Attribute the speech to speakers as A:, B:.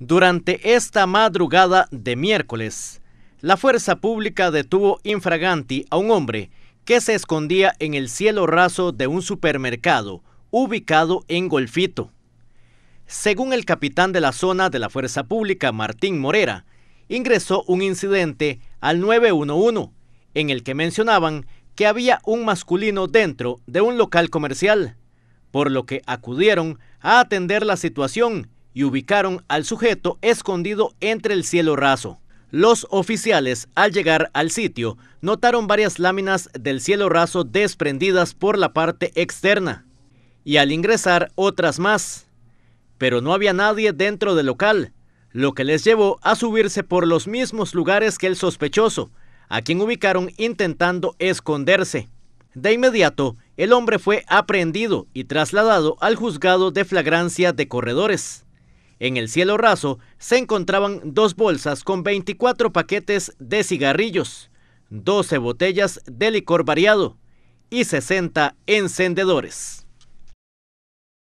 A: Durante esta madrugada de miércoles, la fuerza pública detuvo infraganti a un hombre que se escondía en el cielo raso de un supermercado ubicado en Golfito. Según el capitán de la zona de la fuerza pública, Martín Morera, ingresó un incidente al 911 en el que mencionaban que había un masculino dentro de un local comercial, por lo que acudieron a atender la situación y ubicaron al sujeto escondido entre el cielo raso. Los oficiales, al llegar al sitio, notaron varias láminas del cielo raso desprendidas por la parte externa y al ingresar otras más. Pero no había nadie dentro del local, lo que les llevó a subirse por los mismos lugares que el sospechoso, a quien ubicaron intentando esconderse. De inmediato, el hombre fue aprehendido y trasladado al juzgado de flagrancia de corredores. En el cielo raso se encontraban dos bolsas con 24 paquetes de cigarrillos, 12 botellas de licor variado y 60 encendedores.